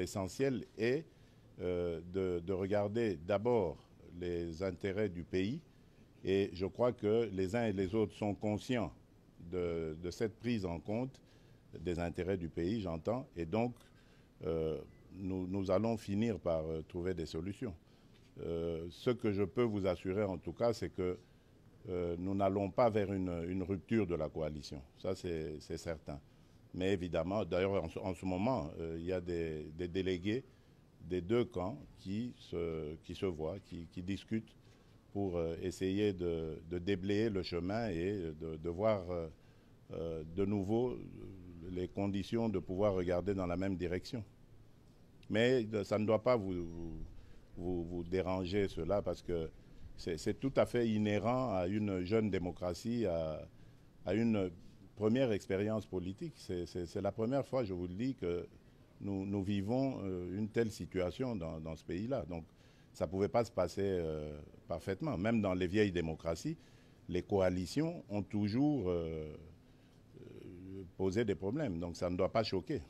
L'essentiel est euh, de, regarder d'abord les intérêts du pays et je crois que les uns et les autres sont conscients de, cette prise en compte des intérêts du pays, j'entends, et donc euh, nous, allons finir par euh, trouver des solutions. ce que je peux vous assurer en tout cas, c'est que nous n'allons pas vers une, rupture de la coalition, ça c'est certain. Mais évidemment, d'ailleurs, en, ce moment, euh, il y a des, délégués des deux camps qui se, qui se voient, qui, discutent pour euh, essayer de, déblayer le chemin et de, voir euh, de nouveau les conditions de pouvoir regarder dans la même direction. Mais ça ne doit pas vous, vous, vous, déranger cela parce que c'est tout à fait inhérent à une jeune démocratie, à, à une première expérience politique. C'est la première fois, je vous le dis, que nous, vivons euh, une telle situation dans, ce pays-là. Donc, ça ne pouvait pas se passer euh, parfaitement. Même dans les vieilles démocraties, les coalitions ont toujours euh, posé des problèmes. Donc, ça ne doit pas choquer.